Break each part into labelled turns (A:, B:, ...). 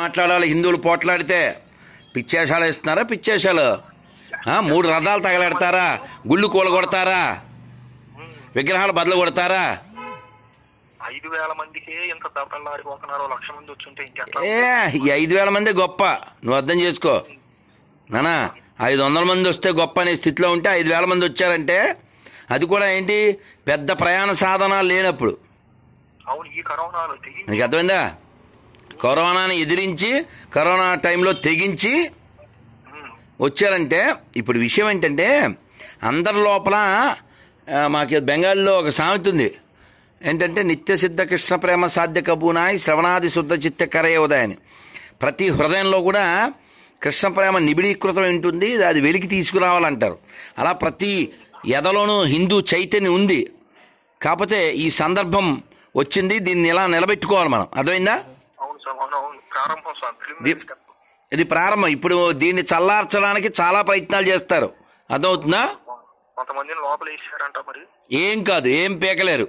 A: మాట్లాడాలి హిందువులు పోట్లాడితే పిచ్చేశాలు ఇస్తున్నారా పిచ్చేషాలు మూడు రథాలు తగలెడతారా గుళ్ళు కూల కొడతారా విగ్రహాలు బదులు కొడతారా ఏ ఐదు వేల మంది గొప్ప నువ్వు అర్థం చేసుకో నానా ఐదు వందల మంది వస్తే గొప్ప అనే స్థితిలో ఉంటే ఐదు వేల మంది వచ్చారంటే అది కూడా ఏంటి పెద్ద ప్రయాణ సాధనాలు లేనప్పుడు నీకు అర్థమైందా కరోనాని ఎదిరించి కరోనా టైంలో తెగించి వచ్చారంటే ఇప్పుడు విషయం ఏంటంటే అందరి లోపల మాకు బెంగాల్లో ఒక సామెత ఉంది ఏంటంటే నిత్య సిద్ధ కృష్ణ ప్రేమ సాధ్య కబూనాయి శ్రవణాది శుద్ధ చిత్త కరయ ఉదయని ప్రతి హృదయంలో కూడా కృష్ణ ప్రేమ నిబిడీకృతం ఉంటుంది అది వెలికి తీసుకురావాలంటారు అలా ప్రతి ఎదలోనూ హిందూ చైతన్యం ఉంది కాకపోతే ఈ సందర్భం వచ్చింది దీన్ని ఇలా నిలబెట్టుకోవాలి మనం అర్థమైందా ఇది ప్రారంభం ఇప్పుడు దీన్ని చల్లార్చడానికి చాలా ప్రయత్నాలు చేస్తారు అర్థమవుతుందా ఏం కాదు ఏం పీకలేరు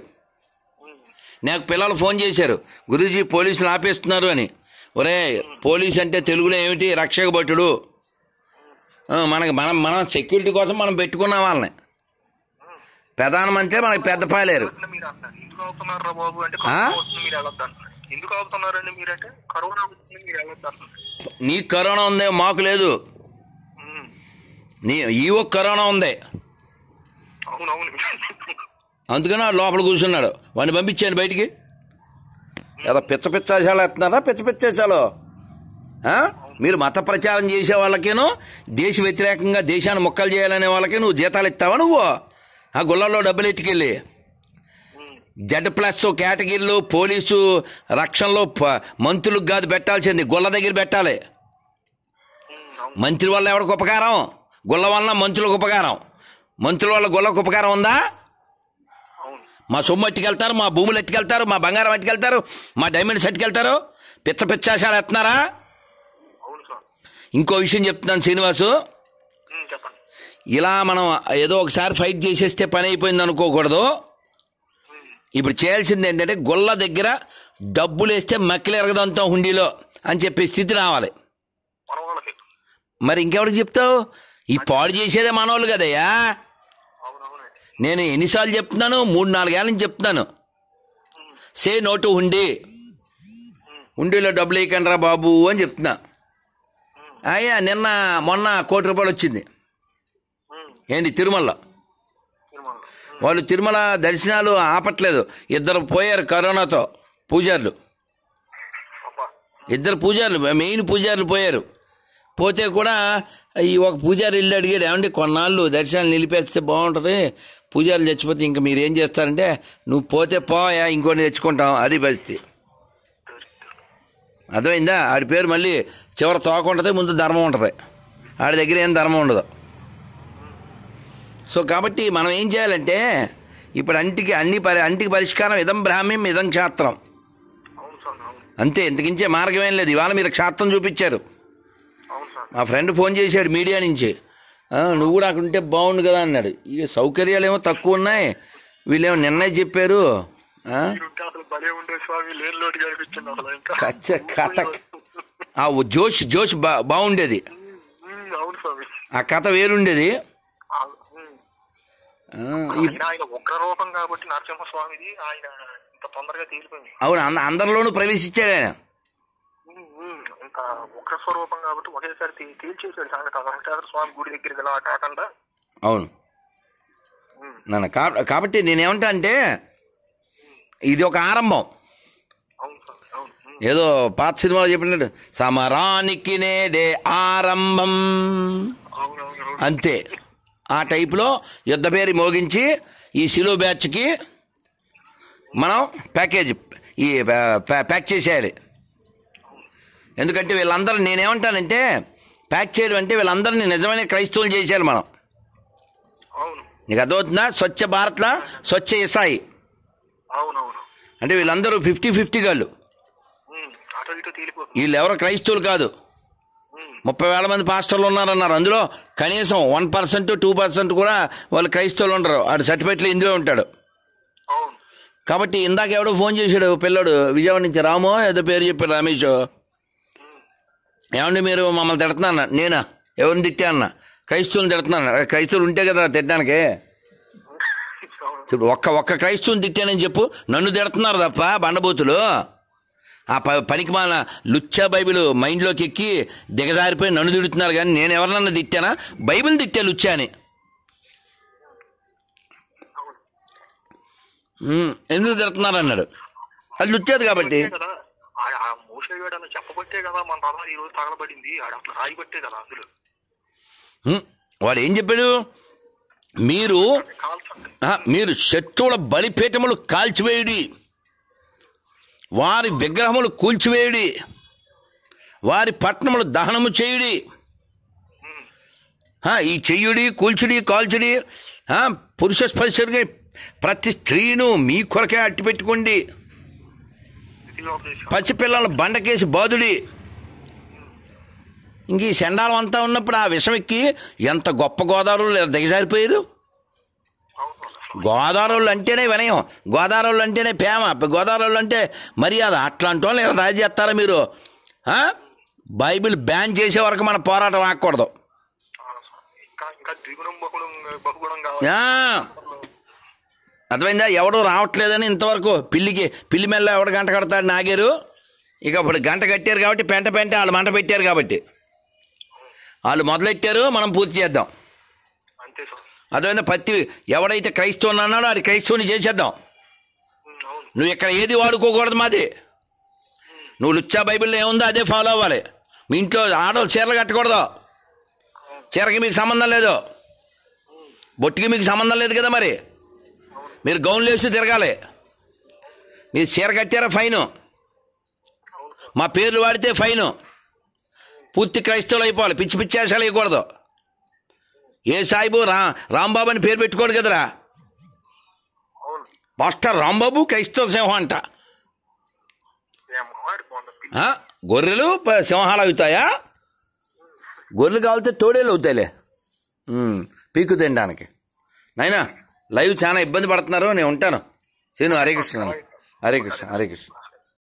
A: నాకు పిల్లలు ఫోన్ చేశారు గురూజీ పోలీసులు ఆపేస్తున్నారు అని ఒరే పోలీస్ అంటే తెలుగులో ఏమిటి రక్షక భటుడు మనకి మనం మనం సెక్యూరిటీ కోసం మనం పెట్టుకున్న వాళ్ళని ప్రధానమంత్రి మనకి పెద్ద పాలేరు ఎందుకు మీరంటే కరోనా వచ్చింది మీరు నీకు కరోనా ఉందే మాకు లేదు నీ ఈవో కరోనా ఉంది అవునవును అందుకని లోపల కూర్చున్నాడు వాడిని పంపించాను బయటికి లేదా పిచ్చ పిచ్చాశాలు ఎత్తున్నారా పిచ్చ పిచ్చేశాలు మీరు మత ప్రచారం చేసే వాళ్ళకేనో దేశ వ్యతిరేకంగా దేశాన్ని మొక్కలు చేయాలనే వాళ్ళకి నువ్వు జీతాలు ఇస్తావా నువ్వు ఆ గుళ్ళల్లో డబ్బులు ఎట్టుకెళ్ళి జెడ్ ప్లస్ కేటగిరీలు పోలీసు రక్షణలో మంత్రులకు కాదు పెట్టాల్సింది గుళ్ళ దగ్గర పెట్టాలి మంత్రి వల్ల ఎవరికి ఉపకారం గుళ్ళ వల్ల మంత్రులకు ఉపకారం మంత్రుల వల్ల గుళ్ళకు ఉపకారం ఉందా మా సొమ్ము ఎట్టుకెళ్తారు మా భూములు ఎట్టుకెళ్తారు మా బంగారం ఎట్టుకెళ్తారు మా డైమండ్స్ ఎట్టుకెళ్తారు పిచ్చ పిచ్చాశాలు ఎత్తున్నారా ఇంకో విషయం చెప్తున్నాను శ్రీనివాసు ఇలా మనం ఏదో ఒకసారి ఫైట్ చేసేస్తే పని అయిపోయింది అనుకోకూడదు ఇప్పుడు చేయాల్సింది ఏంటంటే గొల్ల దగ్గర వేస్తే మక్కలు ఎరగదంతా హుండీలో అని చెప్పే స్థితి రావాలి మరి ఇంకెవరికి చెప్తావు ఈ పాడు చేసేదే మనవాళ్ళు కదయ్యా నేను ఎన్నిసార్లు చెప్తున్నాను మూడు నాలుగేళ్ళ నుంచి చెప్తున్నాను సే నోటు హుండీ హుండీలో డబ్బులు వేయకండ్రా బాబు అని చెప్తున్నా అయ్యా నిన్న మొన్న కోటి రూపాయలు వచ్చింది ఏంటి తిరుమలలో వాళ్ళు తిరుమల దర్శనాలు ఆపట్లేదు ఇద్దరు పోయారు కరోనాతో పూజారులు ఇద్దరు పూజారులు మెయిన్ పూజారులు పోయారు పోతే కూడా ఈ ఒక పూజారి వెళ్ళి అడిగాడు ఏమంటే కొన్నాళ్ళు దర్శనాలు నిలిపేస్తే బాగుంటుంది పూజారులు చచ్చిపోతే ఇంకా మీరు ఏం చేస్తారంటే నువ్వు పోతే పోయా ఇంకోటి తెచ్చుకుంటాం అది పరిస్థితి అర్థమైందా ఆడి పేరు మళ్ళీ చివరి తోక ఉంటుంది ముందు ధర్మం ఉంటుంది ఆడి దగ్గర ఏం ధర్మం ఉండదు సో కాబట్టి మనం ఏం చేయాలంటే ఇప్పుడు అంటికి అన్ని పరి అంటికి పరిష్కారం ఇదం బ్రాహ్మ్యం ఇదం క్షాత్రం అంతే ఇంతకించే మార్గమేం లేదు ఇవాళ మీరు క్షాత్రం చూపించారు మా ఫ్రెండ్ ఫోన్ చేశాడు మీడియా నుంచి నువ్వు కూడా అక్కడ ఉంటే బాగుండు కదా అన్నాడు ఇక సౌకర్యాలు ఏమో తక్కువ ఉన్నాయి వీళ్ళేమో నిన్నే చెప్పారు ఆ జోష్ జోష్ బాగుండేది ఆ కథ వేరుండేది ఆయన ఉగ్రరూపం కాబట్టి నరసింహస్వామిది ఆయన ఇంత తొందరగా తీరిపోయింది అవును అందరిలోనూ ప్రవేశించాడు ఆయన ఇంత ఉగ్ర స్వరూపం కాబట్టి ఒకేసారి తీల్చేసాడు సంగతి వెంకటేశ్వర స్వామి గుడి దగ్గరికి ఇలా కాకుండా అవును నన్ను కాబట్టి నేనేమంటా అంటే ఇది ఒక ఆరంభం ఏదో పాత సినిమాలో చెప్పినట్టు సమరానికి నేడే ఆరంభం అంతే ఆ టైపులో పేరు మోగించి ఈ సిలో బ్యాచ్కి మనం ప్యాకేజ్ ఈ ప్యాక్ చేసేయాలి ఎందుకంటే వీళ్ళందరూ నేనేమంటానంటే ప్యాక్ చేయడం అంటే వీళ్ళందరినీ నిజమైన క్రైస్తవులు చేసేయాలి మనం నీకు అర్థమవుతుందా స్వచ్ఛ భారత్ స్వచ్ఛ ఇసాయి అంటే వీళ్ళందరూ ఫిఫ్టీ ఫిఫ్టీ గాళ్ళు వీళ్ళు ఎవరు క్రైస్తవులు కాదు ముప్పై వేల మంది పాస్టర్లు ఉన్నారన్నారు అందులో కనీసం వన్ పర్సెంట్ టూ పర్సెంట్ కూడా వాళ్ళు క్రైస్తవులు ఉండరు ఆడు సర్టిఫికెట్లు ఇందులో ఉంటాడు కాబట్టి ఇందాక ఎవడో ఫోన్ చేశాడు పిల్లడు విజయవాడ నుంచి రామో ఏదో పేరు చెప్పాడు రమేష్ ఏమండి మీరు మమ్మల్ని తిడుతున్నా నేనా ఎవరిని తిట్టా అన్న క్రైస్తువులు తిడుతున్నాను క్రైస్తవులు ఉంటే కదా తిట్టడానికి ఇప్పుడు ఒక్క ఒక్క క్రైస్తవుని తిట్టానని చెప్పు నన్ను తిడుతున్నారు తప్ప బండబూతులు ఆ ప పనికి మాన లుచ్చా బైబిల్ మైండ్లోకి ఎక్కి దిగజారిపోయి నన్ను తిడుతున్నారు కానీ నేను ఎవరినన్నా తిట్టానా బైబిల్ తిట్టా లుచ్చా అని ఎందుకు తిడుతున్నారు అన్నాడు అది లుచ్చేది కాబట్టి వాడు ఏం చెప్పాడు మీరు మీరు శత్రువుల బలిపేటములు కాల్చివేయుడి వారి విగ్రహములు కూల్చివేయుడి వారి పట్టణములు దహనము చేయుడి ఈ చెయ్యుడి కూల్చుడి కాల్చుడి పురుష స్పర్శుడికి ప్రతి స్త్రీను మీ కొరకే అట్టి పెట్టుకోండి పసిపిల్లల బండకేసి బాధుడి ఇంక ఈ సెండాలం అంతా ఉన్నప్పుడు ఆ విషమెక్కి ఎంత గొప్ప గోదావరిలో దిగజారిపోయారు గోదావరిలో అంటేనే వినయం గోదావరిలో అంటేనే ప్రేమ గోదావరిలో అంటే మర్యాద అట్లాంటి వాళ్ళు రాజీ చేస్తారా మీరు బైబిల్ బ్యాన్ చేసే వరకు మన పోరాటం ఆకూడదు అర్థమైందా ఎవడు రావట్లేదని ఇంతవరకు పిల్లికి పిల్లి మెల్ల ఎవడు గంట కడతాడు నాగారు ఇక ఇప్పుడు గంట కట్టారు కాబట్టి పెంట పెంట వాళ్ళు మంట పెట్టారు కాబట్టి వాళ్ళు మొదలెట్టారు మనం పూర్తి చేద్దాం అంతే సార్ అదేవిధంగా పత్తి ఎవడైతే క్రైస్తవుని అన్నాడో అది క్రైస్తవుని చేసేద్దాం నువ్వు ఇక్కడ ఏది వాడుకోకూడదు మాది నువ్వు లుచ్చా బైబిల్లో ఏముందో అదే ఫాలో అవ్వాలి మీ ఇంట్లో ఆడవాళ్ళు చీరలు కట్టకూడదు చీరకి మీకు సంబంధం లేదు బొట్టికి మీకు సంబంధం లేదు కదా మరి మీరు గౌన్లు వేసి తిరగాలి మీరు చీర కట్టారా ఫైను మా పేర్లు వాడితే ఫైను పూర్తి క్రైస్తవులు అయిపోవాలి పిచ్చి పిచ్చి వేషాలు వేయకూడదు ఏ సాయిబు రా రాంబాబు అని పేరు పెట్టుకోడు కదరా మాస్టర్ రాంబాబు క్రైస్తవ సింహం అంట గొర్రెలు సింహాలు అవుతాయా గొర్రెలు కావాలితే తోడేలు అవుతాయిలే పీకు తినడానికి నైనా లైవ్ చాలా ఇబ్బంది పడుతున్నారు నేను ఉంటాను శ్రీను హరే కృష్ణ హరే కృష్ణ హరే కృష్ణ